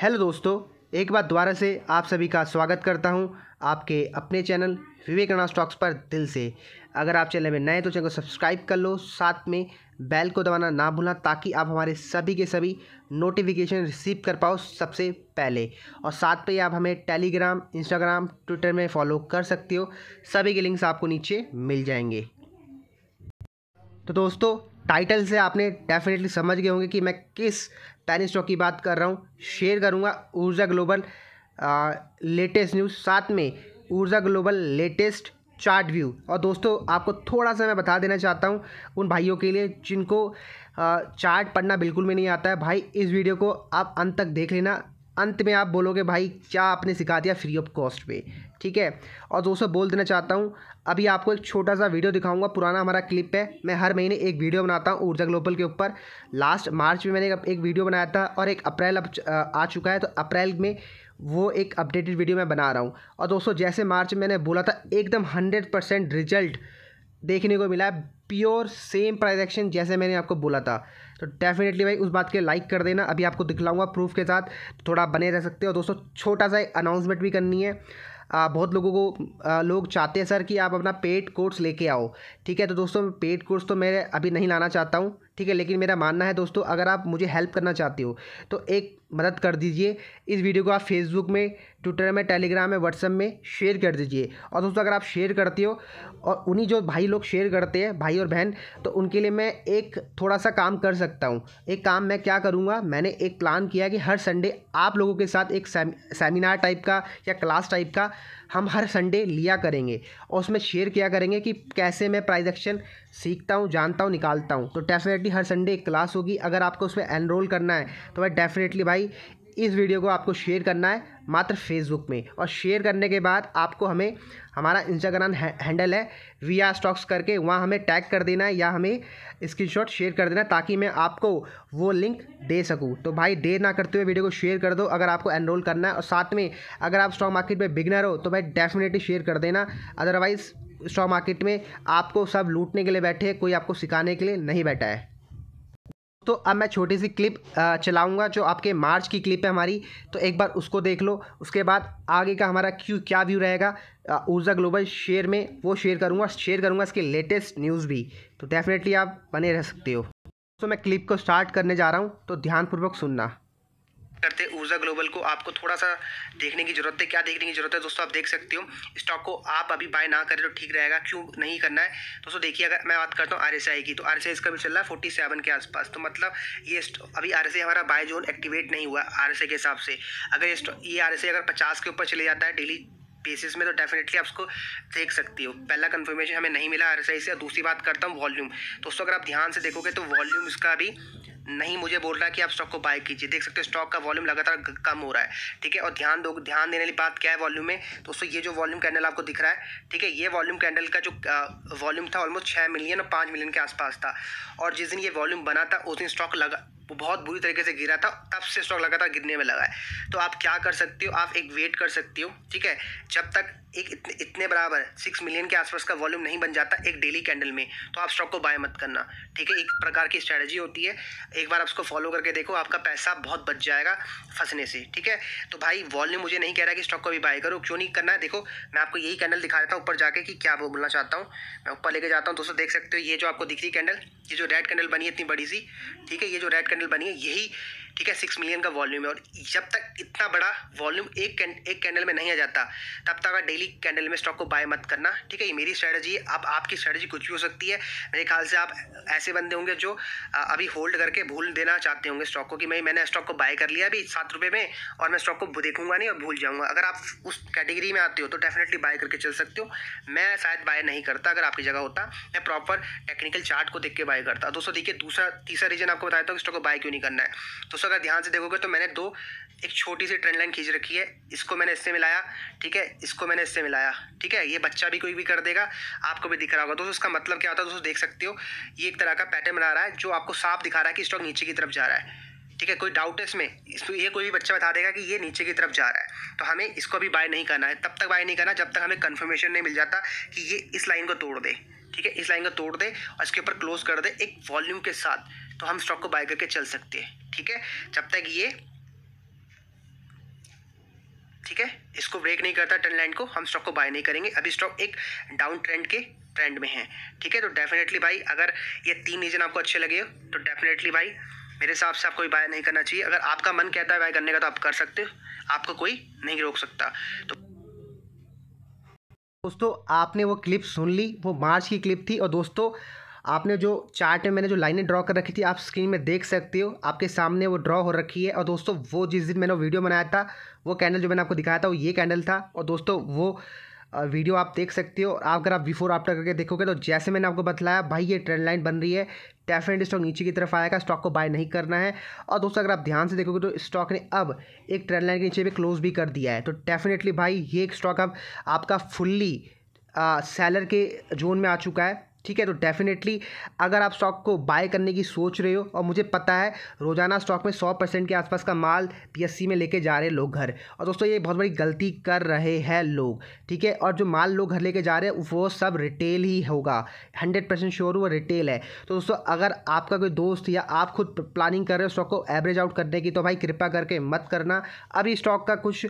hello दोस्तों एक बार दोबारा से आप सभी का स्वागत करता हूं आपके अपने चैनल विवेकानंद स्टॉक्स पर दिल से अगर आप चैनल में नए तो चैनल को सब्सक्राइब कर लो साथ में बेल को दबाना ना भूलना ताकि आप हमारे सभी के सभी नोटिफिकेशन रिसीव कर पाओ सबसे पहले और साथ में आप हमें टेलीग्राम इंस्टाग्राम ट्विटर में फॉलो कर सकते हो सभी के लिंक्स आपको नीचे मिल जाएंगे तो दोस्तों टाइटल से आपने डेफिनेटली समझ गए होंगे कि मैं किस पैनी स्टॉक की बात कर रहा हूँ शेयर करूँगा ऊर्जा ग्लोबल लेटेस्ट न्यूज़ साथ में ऊर्जा ग्लोबल लेटेस्ट चार्ट व्यू और दोस्तों आपको थोड़ा सा मैं बता देना चाहता हूँ उन भाइयों के लिए जिनको चार्ट पढ़ना बिल्कुल भी नहीं आता है भाई इस वीडियो को आप अंत तक देख लेना अंत में आप बोलोगे भाई क्या आपने सिखा दिया फ्री ऑफ कॉस्ट पे ठीक है और दोस्तों बोल देना चाहता हूँ अभी आपको एक छोटा सा वीडियो दिखाऊंगा पुराना हमारा क्लिप है मैं हर महीने एक वीडियो बनाता हूँ ऊर्जा ग्लोबल के ऊपर लास्ट मार्च में मैंने एक वीडियो बनाया था और एक अप्रैल अब आ चुका है तो अप्रैल में वो एक अपडेटेड वीडियो मैं बना रहा हूँ और दोस्तों जैसे मार्च में मैंने बोला था एकदम हंड्रेड परसेंट रिजल्ट देखने को मिला है प्योर सेम प्राइस एक्शन जैसे मैंने आपको बोला था तो डेफिनेटली भाई उस बात के लाइक कर देना अभी आपको दिखलाऊंगा प्रूफ के साथ थोड़ा बने रह सकते हो दोस्तों छोटा सा अनाउंसमेंट भी करनी है आ, बहुत लोगों को आ, लोग चाहते हैं सर कि आप अपना पेड कोर्स लेके आओ ठीक है तो दोस्तों पेड कोर्स तो मैं अभी नहीं लाना चाहता हूँ ठीक है लेकिन मेरा मानना है दोस्तों अगर आप मुझे हेल्प करना चाहते हो तो एक मदद कर दीजिए इस वीडियो को आप फेसबुक में ट्विटर में टेलीग्राम में व्हाट्सएप में शेयर कर दीजिए और दोस्तों अगर आप शेयर करते हो और उन्हीं जो भाई लोग शेयर करते हैं भाई और बहन तो उनके लिए मैं एक थोड़ा सा काम कर सकता हूँ एक काम मैं क्या करूँगा मैंने एक प्लान किया कि हर संडे आप लोगों के साथ एक सेमिनार टाइप का या क्लास टाइप का हम हर संडे लिया करेंगे और उसमें शेयर किया करेंगे कि कैसे मैं प्राइज एक्शन सीखता हूँ जानता हूँ निकालता हूँ तो डेफिनेटली हर संडे एक क्लास होगी अगर आपको उसमें एनरोल करना है तो मैं डेफिनेटली भाई इस वीडियो को आपको शेयर करना है मात्र फेसबुक में और शेयर करने के बाद आपको हमें हमारा इंस्टाग्राम हैंडल है वी आर स्टॉक्स करके वहाँ हमें टैग कर देना है या हमें स्क्रीनशॉट शेयर कर देना ताकि मैं आपको वो लिंक दे सकूँ तो भाई देर ना करते हुए वीडियो को शेयर कर दो अगर आपको एनरोल करना है और साथ में अगर आप स्टॉक मार्केट में बिगनर हो तो भाई डेफिनेटली शेयर कर देना अदरवाइज़ स्टॉक मार्केट में आपको सब लूटने के लिए बैठे कोई आपको सिखाने के लिए नहीं बैठा है तो अब मैं छोटी सी क्लिप चलाऊंगा जो आपके मार्च की क्लिप है हमारी तो एक बार उसको देख लो उसके बाद आगे का हमारा क्यू क्या व्यू रहेगा ऊर्जा ग्लोबल शेयर में वो शेयर करूँगा शेयर करूँगा इसके लेटेस्ट न्यूज़ भी तो डेफिनेटली आप बने रह सकते हो तो मैं क्लिप को स्टार्ट करने जा रहा हूँ तो ध्यानपूर्वक सुनना करते ऊर्जा ग्लोबल को आपको थोड़ा सा देखने की जरूरत है क्या देखने की जरूरत है दोस्तों आप देख सकते हो स्टॉक को आप अभी बाय ना करें तो ठीक रहेगा क्यों नहीं करना है दोस्तों देखिए अगर मैं बात करता हूँ आर की तो आर इसका भी चल रहा है फोर्टी सेवन के आसपास तो मतलब ये अभी आर हमारा बाय जोन एक्टिवेट नहीं हुआ आर के हिसाब से अगर ये आर अगर पचास के ऊपर चले जाता है डेली बेसिस में तो डेफिनेटली आप उसको देख सकती हो पहला कन्फर्मेशन हमें नहीं मिला आर से दूसरी बात करता हूँ वॉल्यूम दोस्तों अगर आप ध्यान से देखोगे तो वॉल्यूम इसका अभी नहीं मुझे बोल रहा है कि आप स्टॉक को बाय कीजिए देख सकते हो स्टॉक का वॉल्यूम लगातार कम हो रहा है ठीक है और ध्यान दो ध्यान देने वाली बात क्या है वॉल्यूम में दोस्तों ये जो वॉल्यूम कैंडल आपको दिख रहा है ठीक है ये वॉल्यूम कैंडल का जो वॉल्यूम था ऑलमोस्ट छः मिलियन और पाँच मिलियन के आसपास था और जिस दिन ये वॉल्यूम बना था उस दिन स्टॉक लगा वो बहुत बुरी तरीके से गिरा था तब से स्टॉक लगातार गिरने में लगा है तो आप क्या कर सकते हो आप एक वेट कर सकते हो ठीक है जब तक एक इतने इतने बराबर सिक्स मिलियन के आसपास का वॉल्यूम नहीं बन जाता एक डेली कैंडल में तो आप स्टॉक को बाय मत करना ठीक है एक प्रकार की स्ट्रैटेजी होती है एक बार आप उसको फॉलो करके देखो आपका पैसा बहुत बच जाएगा फंसने से ठीक है तो भाई वॉल्यूम मुझे नहीं कह रहा कि स्टॉक को भी बाय करो क्यों नहीं करना है देखो मैं आपको यही कैंडल दिखा देता हूँ ऊपर जाके कि क्या बोलना चाहता हूँ मैं ऊपर लेके जाता हूँ दोस्तों देख सकते हो ये जो आपको दिख रही कैंडल ये जो रेड कैंडल बनी है इतनी बड़ी सी ठीक है ये जो रेड कैंडल बनी है यही ठीक है सिक्स मिलियन का वॉल्यूम है और जब तक इतना बड़ा वॉल्यूम एक एक कैंडल में नहीं आ जाता तब तक आप डेली कैंडल में स्टॉक को बाय मत करना ठीक है ये मेरी स्ट्रैटेजी है आप आपकी स्ट्रैटेजी कुछ भी हो सकती है मेरे ख्याल से आप ऐसे बंदे होंगे जो अभी होल्ड करके भूल देना चाहते होंगे स्टॉक को कि भाई मैंने स्टॉक को बाय कर लिया अभी सात रुपये में और मैं स्टॉक को देखूंगा नहीं और भूल जाऊँगा अगर आप उस कैटेगरी में आते हो तो डेफिनेटली बाय करके चल सकते हो मैं शायद बाय नहीं करता अगर आपकी जगह होता मैं प्रॉपर टेक्निकल चार्ट को देख के बाय करता दोस्तों देखिए दूसरा तीसरा रीजन आपको था कि स्टॉक को बाय क्यों नहीं करना है तो दोस्तों अगर ध्यान से देखोगे तो मैंने दो एक छोटी सी ट्रेंड लाइन खींच रखी है इसको मैंने इससे मिलाया ठीक है इसको मैंने इससे मिलाया ठीक है ये बच्चा भी कोई भी कर देगा आपको भी दिख रहा होगा दोस्तों इसका मतलब क्या होता है दोस्तों देख सकते हो ये एक तरह का पैटर्न बना रहा है जो आपको साफ दिखा रहा है कि स्टॉक नीचे की तरफ जा रहा है ठीक है कोई डाउट है इसमें इसको ये कोई भी बच्चा बता देगा कि ये नीचे की तरफ जा रहा है तो हमें इसको अभी बाय नहीं करना है तब तक बाय नहीं करना जब तक हमें कन्फर्मेशन नहीं मिल जाता कि ये इस लाइन को तोड़ दे ठीक है इस लाइन को तोड़ दे और इसके ऊपर क्लोज कर दे एक वॉल्यूम के साथ तो हम स्टॉक को बाय करके चल सकते हैं ठीक है जब तक ये ठीक है इसको ब्रेक नहीं करता टर्न लाइन को हम स्टॉक को बाय नहीं करेंगे अभी स्टॉक एक डाउन ट्रेंड के ट्रेंड में है ठीक है तो डेफिनेटली भाई अगर ये तीन रीजन आपको अच्छे लगे तो डेफिनेटली भाई मेरे हिसाब से आपको बाय नहीं करना चाहिए अगर आपका मन कहता है बाय करने का तो आप कर सकते हो आपको कोई नहीं रोक सकता तो दोस्तों आपने वो क्लिप सुन ली वो मार्च की क्लिप थी और दोस्तों आपने जो चार्ट में मैंने जो लाइनें ड्रॉ कर रखी थी आप स्क्रीन में देख सकते हो आपके सामने वो ड्रॉ हो रखी है और दोस्तों वो जिस दिन मैंने वीडियो बनाया था वो कैंडल जो मैंने आपको दिखाया था वो ये कैंडल था और दोस्तों वो वीडियो आप देख सकते हो अगर आप बिफोर आफ्टर करके देखोगे तो जैसे मैंने आपको बताया भाई ये ट्रेंड लाइन बन रही है डेफिनेटली स्टॉक नीचे की तरफ आएगा स्टॉक को बाय नहीं करना है और दोस्तों अगर आप ध्यान से देखोगे तो स्टॉक ने अब एक ट्रेंड लाइन के नीचे भी क्लोज भी कर दिया है तो डेफिनेटली भाई ये एक स्टॉक अब आपका फुल्ली सेलर के जोन में आ चुका है ठीक है तो डेफिनेटली अगर आप स्टॉक को बाय करने की सोच रहे हो और मुझे पता है रोजाना स्टॉक में सौ परसेंट के आसपास का माल पीएससी में लेके जा रहे लोग घर और दोस्तों ये बहुत बड़ी गलती कर रहे हैं लोग ठीक है और जो माल लोग घर लेके जा रहे हैं वो सब रिटेल ही होगा हंड्रेड परसेंट श्योर वो रिटेल है तो दोस्तों अगर आपका कोई दोस्त या आप खुद प्लानिंग कर रहे हो स्टॉक को एवरेज आउट करने की तो भाई कृपा करके मत करना अभी स्टॉक का कुछ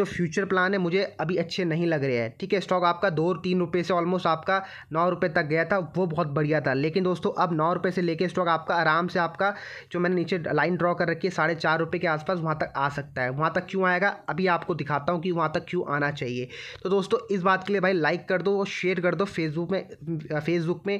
जो फ्यूचर प्लान है मुझे अभी अच्छे नहीं लग रहे हैं ठीक है स्टॉक आपका दो तीन रुपये से ऑलमोस्ट आपका नौ रुपये तक गया था वो बहुत बढ़िया था लेकिन दोस्तों अब नौ रुपये से लेकर स्टॉक आपका आराम से आपका जो मैंने नीचे लाइन ड्रॉ कर रखी है साढ़े चार रुपये के आसपास वहाँ तक आ सकता है वहाँ तक क्यों आएगा अभी आपको दिखाता हूँ कि वहाँ तक क्यों आना चाहिए तो दोस्तों इस बात के लिए भाई लाइक कर दो और शेयर कर दो फेसबुक में फेसबुक में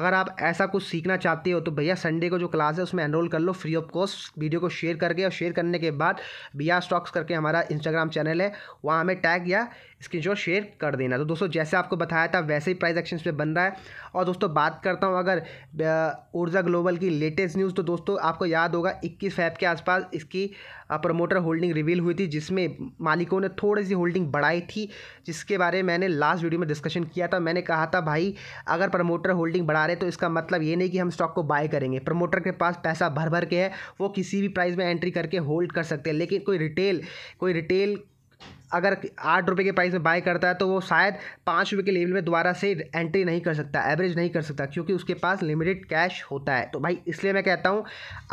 अगर आप ऐसा कुछ सीखना चाहते हो तो भैया संडे को जो क्लास है उसमें एनरोल कर लो फ्री ऑफ कॉस्ट वीडियो को शेयर करके और शेयर करने के बाद बिया स्टॉक्स करके हमारा इंस्टाग्राम चैनल है वहाँ हमें टैग या स्क्रीनशॉट शेयर कर देना तो दोस्तों जैसे आपको बताया था वैसे ही प्राइस एक्शन पे बन रहा है और दोस्तों बात करता हूँ अगर ऊर्जा ग्लोबल की लेटेस्ट न्यूज़ तो दोस्तों आपको याद होगा इक्कीस फैब के आसपास इसकी प्रमोटर होल्डिंग रिवील हुई थी जिसमें मालिकों ने थोड़ी सी होल्डिंग बढ़ाई थी जिसके बारे में मैंने लास्ट वीडियो में डिस्कशन किया था मैंने कहा था भाई अगर प्रमोटर होल्डिंग बढ़ा रहे तो इसका मतलब ये नहीं कि हम स्टॉक को बाय करेंगे प्रमोटर के पास पैसा भर भर के है वो किसी भी प्राइस में एंट्री करके होल्ड कर सकते हैं लेकिन कोई रिटेल कोई रिटेल अगर आठ रुपये के प्राइस में बाय करता है तो वो शायद पाँच रुपये के लेवल में दोबारा से एंट्री नहीं कर सकता एवरेज नहीं कर सकता क्योंकि उसके पास लिमिटेड कैश होता है तो भाई इसलिए मैं कहता हूँ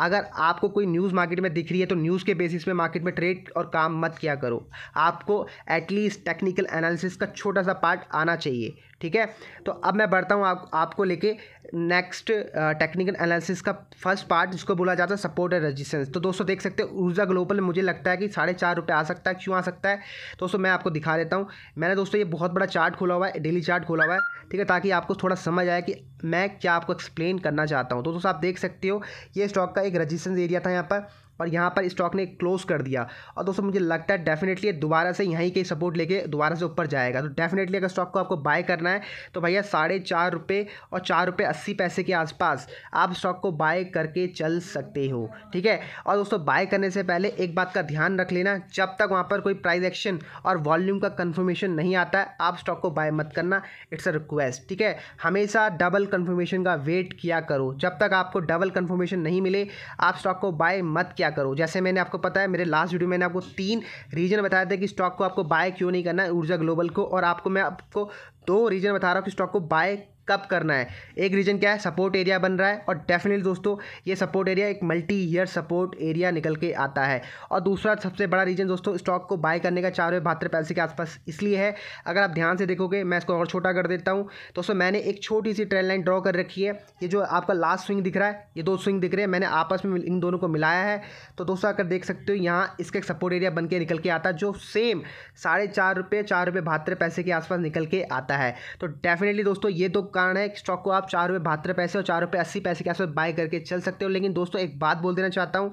अगर आपको कोई न्यूज़ मार्केट में दिख रही है तो न्यूज़ के बेसिस में मार्केट में ट्रेड और काम मत किया करो आपको एटलीस्ट टेक्निकल एनालिसिस का छोटा सा पार्ट आना चाहिए ठीक है तो अब मैं बढ़ता हूँ आप, आपको लेके नेक्स्ट टेक्निकल एनालिसिस का फर्स्ट पार्ट जिसको बोला जाता है सपोर्ट एंड रेजिस्टेंस तो दोस्तों देख सकते हो ऊर्जा ग्लोबल मुझे लगता है कि साढ़े चार रुपये आ सकता है क्यों आ सकता है तो दोस्तों मैं आपको दिखा देता हूँ मैंने दोस्तों ये बहुत बड़ा चार्ट खोला हुआ है डेली चार्ट खोला हुआ है ठीक है ताकि आपको थोड़ा समझ आए कि मैं क्या आपको एक्सप्लेन करना चाहता हूँ तो दोस्तों आप देख सकते हो ये स्टॉक का एक रजिस्टेंस एरिया था यहाँ पर और यहाँ पर स्टॉक ने क्लोज कर दिया और दोस्तों मुझे लगता है डेफिनेटली दोबारा से यहीं के सपोर्ट लेके दोबारा से ऊपर जाएगा तो डेफिनेटली अगर स्टॉक को आपको बाय करना है तो भैया साढ़े चार रुपये और चार रुपये अस्सी पैसे के आसपास आप स्टॉक को बाय करके चल सकते हो ठीक है और दोस्तों बाय करने से पहले एक बात का ध्यान रख लेना जब तक वहाँ पर कोई प्राइज एक्शन और वॉल्यूम का कन्फर्मेशन नहीं आता है आप स्टॉक को बाय मत करना इट्स अ रिक्वेस्ट ठीक है हमेशा डबल कन्फर्मेशन का वेट किया करो जब तक आपको डबल कन्फर्मेशन नहीं मिले आप स्टॉक को बाय मत किया क्या करूँ जैसे मैंने आपको पता है मेरे लास्ट वीडियो मैंने आपको तीन रीज़न बताया था कि स्टॉक को आपको बाय क्यों नहीं करना है ऊर्जा ग्लोबल को और आपको मैं आपको दो रीज़न बता रहा हूँ कि स्टॉक को बाय कब करना है एक रीजन क्या है सपोर्ट एरिया बन रहा है और डेफिनेटली दोस्तों ये सपोर्ट एरिया एक मल्टी ईयर सपोर्ट एरिया निकल के आता है और दूसरा सबसे बड़ा रीजन दोस्तों स्टॉक को बाय करने का चार बहत्तर पैसे के आसपास इसलिए है अगर आप ध्यान से देखोगे मैं इसको और छोटा कर देता हूँ दोस्तों मैंने एक छोटी सी ट्रेन लाइन ड्रॉ कर रखी है ये जो आपका लास्ट स्विंग दिख रहा है ये दो स्विंग दिख रहे हैं मैंने आपस में इन दोनों को मिलाया है तो दोस्तों अगर देख सकते हो यहाँ इसका एक सपोर्ट एरिया बन के निकल के आता है जो सेम साढ़े चार रुपये चार रुपये बहत्तर पैसे के आसपास निकल के आता है तो डेफिनेटली दोस्तों ये तो कारण है स्टॉक को आप चार रुपये बहत्तर पैसे और चार रुपये अस्सी पैसे के आसपास बाय करके चल सकते हो लेकिन दोस्तों एक बात बोल देना चाहता हूँ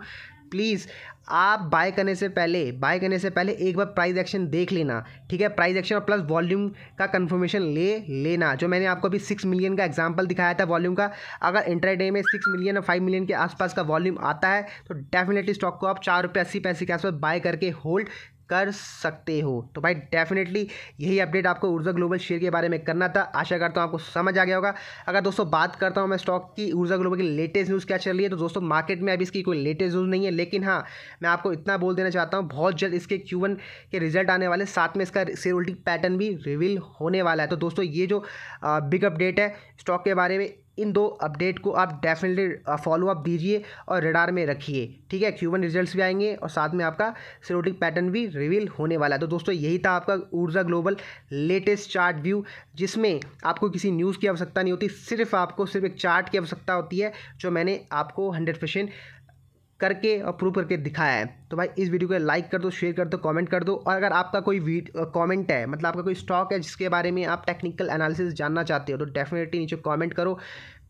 प्लीज़ आप बाय करने से पहले बाय करने से पहले एक बार प्राइस एक्शन देख लेना ठीक है प्राइस एक्शन और प्लस वॉल्यूम का कंफर्मेशन ले लेना जो मैंने आपको अभी सिक्स मिलियन का एग्जांपल दिखाया था वॉल्यूम का अगर इंटरडे में सिक्स मिलियन और फाइव मिलियन के आसपास का वॉल्यूम आता है तो डेफिनेटली स्टॉक को आप चार रुपये अस्सी पैसे के आसपास बाय करके होल्ड कर सकते हो तो भाई डेफिनेटली यही अपडेट आपको ऊर्जा ग्लोबल शेयर के बारे में करना था आशा करता हूँ आपको समझ आ गया होगा अगर दोस्तों बात करता हूँ मैं स्टॉक की ऊर्जा ग्लोबल की लेटेस्ट न्यूज़ क्या चल रही है तो दोस्तों मार्केट में अभी इसकी कोई लेटेस्ट न्यूज़ नहीं है लेकिन हाँ मैं आपको इतना बोल देना चाहता हूँ बहुत जल्द इसके क्यू के रिजल्ट आने वाले साथ में इसका शेयर होल्डिंग पैटर्न भी रिवील होने वाला है तो दोस्तों ये जो बिग अपडेट है स्टॉक के बारे में इन दो अपडेट को आप डेफिनेटली फॉलो अप दीजिए और रडार में रखिए ठीक है क्यूबन रिजल्ट्स भी आएंगे और साथ में आपका सिरोटिक पैटर्न भी रिवील होने वाला है तो दोस्तों यही था आपका ऊर्जा ग्लोबल लेटेस्ट चार्ट व्यू जिसमें आपको किसी न्यूज़ की आवश्यकता नहीं होती सिर्फ आपको सिर्फ एक चार्ट की आवश्यकता होती है जो मैंने आपको हंड्रेड परसेंट करके और प्रूव करके दिखाया है तो भाई इस वीडियो को लाइक कर दो शेयर कर दो कमेंट कर दो और अगर आपका कोई कमेंट है मतलब आपका कोई स्टॉक है जिसके बारे में आप टेक्निकल एनालिसिस जानना चाहते हो तो डेफिनेटली नीचे कमेंट करो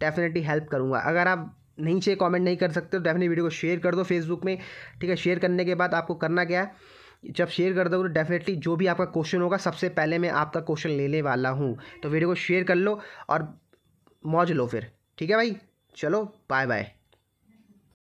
डेफिनेटली हेल्प करूँगा अगर आप नीचे कमेंट नहीं कर सकते तो डेफिनेटली वीडियो को शेयर कर दो फेसबुक में ठीक है शेयर करने के बाद आपको करना क्या है जब शेयर कर दोगे तो डेफिनेटली जो भी आपका क्वेश्चन होगा सबसे पहले मैं आपका क्वेश्चन लेने वाला हूँ तो वीडियो को शेयर कर लो और मौज लो फिर ठीक है भाई चलो बाय बाय